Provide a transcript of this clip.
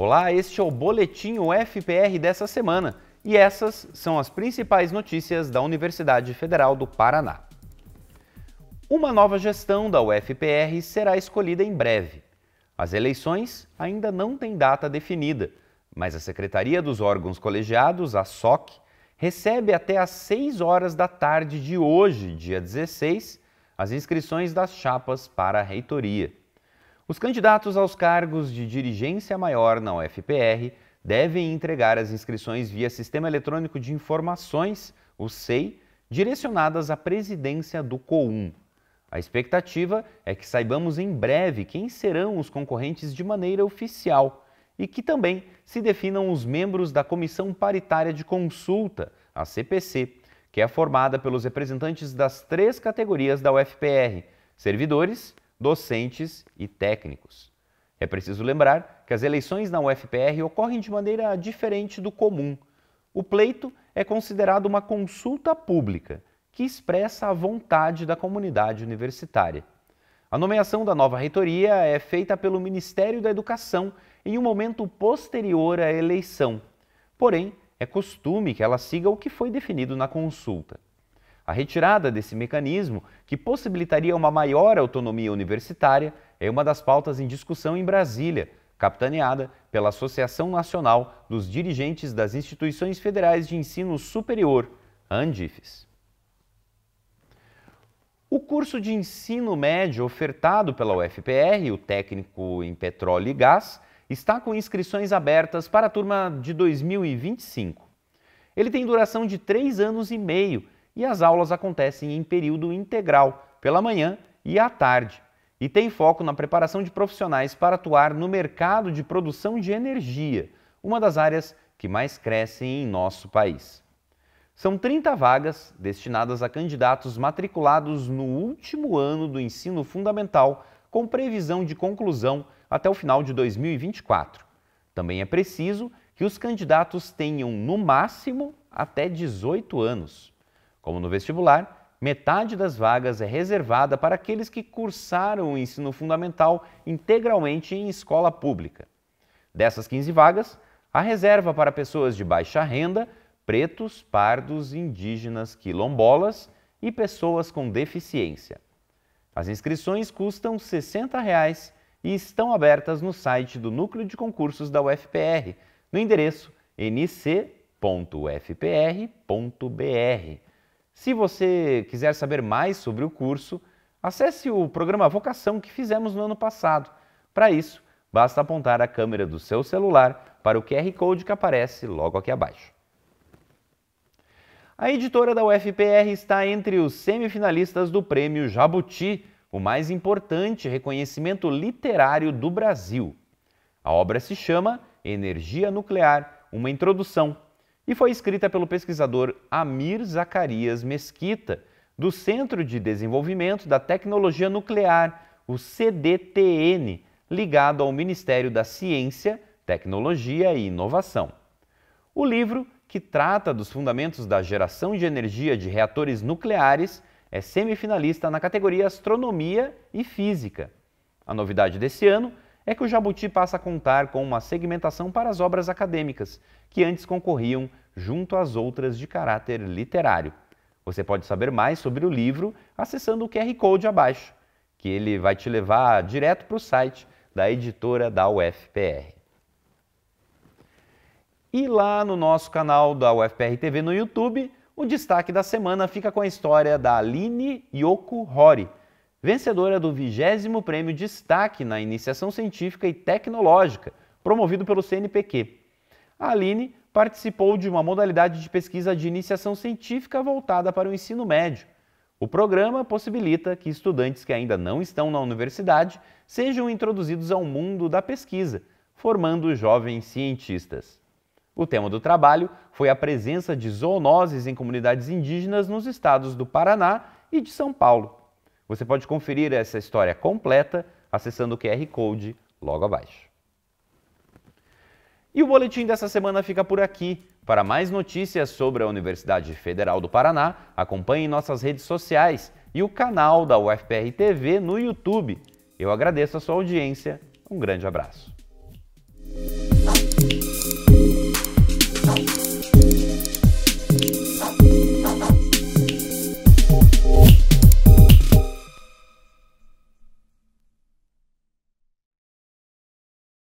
Olá, este é o Boletim UFPR dessa semana e essas são as principais notícias da Universidade Federal do Paraná. Uma nova gestão da UFPR será escolhida em breve. As eleições ainda não têm data definida, mas a Secretaria dos Órgãos Colegiados, a SOC, recebe até às 6 horas da tarde de hoje, dia 16, as inscrições das chapas para a reitoria. Os candidatos aos cargos de dirigência maior na UFPR devem entregar as inscrições via Sistema Eletrônico de Informações, o SEI, direcionadas à presidência do COUM. A expectativa é que saibamos em breve quem serão os concorrentes de maneira oficial e que também se definam os membros da Comissão Paritária de Consulta, a CPC, que é formada pelos representantes das três categorias da UFPR: servidores, docentes e técnicos. É preciso lembrar que as eleições na UFPR ocorrem de maneira diferente do comum. O pleito é considerado uma consulta pública que expressa a vontade da comunidade universitária. A nomeação da nova reitoria é feita pelo Ministério da Educação em um momento posterior à eleição. Porém, é costume que ela siga o que foi definido na consulta. A retirada desse mecanismo, que possibilitaria uma maior autonomia universitária, é uma das pautas em discussão em Brasília, capitaneada pela Associação Nacional dos Dirigentes das Instituições Federais de Ensino Superior, ANDIFES. O curso de ensino médio ofertado pela UFPR, o técnico em petróleo e gás, está com inscrições abertas para a turma de 2025. Ele tem duração de três anos e meio e as aulas acontecem em período integral, pela manhã e à tarde, e tem foco na preparação de profissionais para atuar no mercado de produção de energia, uma das áreas que mais crescem em nosso país. São 30 vagas destinadas a candidatos matriculados no último ano do ensino fundamental, com previsão de conclusão até o final de 2024. Também é preciso que os candidatos tenham, no máximo, até 18 anos. Como no vestibular, metade das vagas é reservada para aqueles que cursaram o ensino fundamental integralmente em escola pública. Dessas 15 vagas, há reserva para pessoas de baixa renda, pretos, pardos, indígenas, quilombolas e pessoas com deficiência. As inscrições custam R$ 60 e estão abertas no site do Núcleo de Concursos da UFPR, no endereço nc.ufpr.br. Se você quiser saber mais sobre o curso, acesse o programa Vocação que fizemos no ano passado. Para isso, basta apontar a câmera do seu celular para o QR Code que aparece logo aqui abaixo. A editora da UFPR está entre os semifinalistas do Prêmio Jabuti, o mais importante reconhecimento literário do Brasil. A obra se chama Energia Nuclear Uma Introdução e foi escrita pelo pesquisador Amir Zacarias Mesquita, do Centro de Desenvolvimento da Tecnologia Nuclear, o CDTN, ligado ao Ministério da Ciência, Tecnologia e Inovação. O livro, que trata dos fundamentos da geração de energia de reatores nucleares, é semifinalista na categoria Astronomia e Física. A novidade desse ano é que o Jabuti passa a contar com uma segmentação para as obras acadêmicas, que antes concorriam junto às outras de caráter literário. Você pode saber mais sobre o livro acessando o QR Code abaixo, que ele vai te levar direto para o site da editora da UFPR. E lá no nosso canal da UFPR TV no YouTube, o destaque da semana fica com a história da Aline Yoko Hori, vencedora do 20 Prêmio Destaque na Iniciação Científica e Tecnológica, promovido pelo CNPq. A Aline participou de uma modalidade de pesquisa de iniciação científica voltada para o ensino médio. O programa possibilita que estudantes que ainda não estão na universidade sejam introduzidos ao mundo da pesquisa, formando jovens cientistas. O tema do trabalho foi a presença de zoonoses em comunidades indígenas nos estados do Paraná e de São Paulo. Você pode conferir essa história completa acessando o QR Code logo abaixo. E o boletim dessa semana fica por aqui. Para mais notícias sobre a Universidade Federal do Paraná, acompanhe nossas redes sociais e o canal da UFPR TV no YouTube. Eu agradeço a sua audiência. Um grande abraço.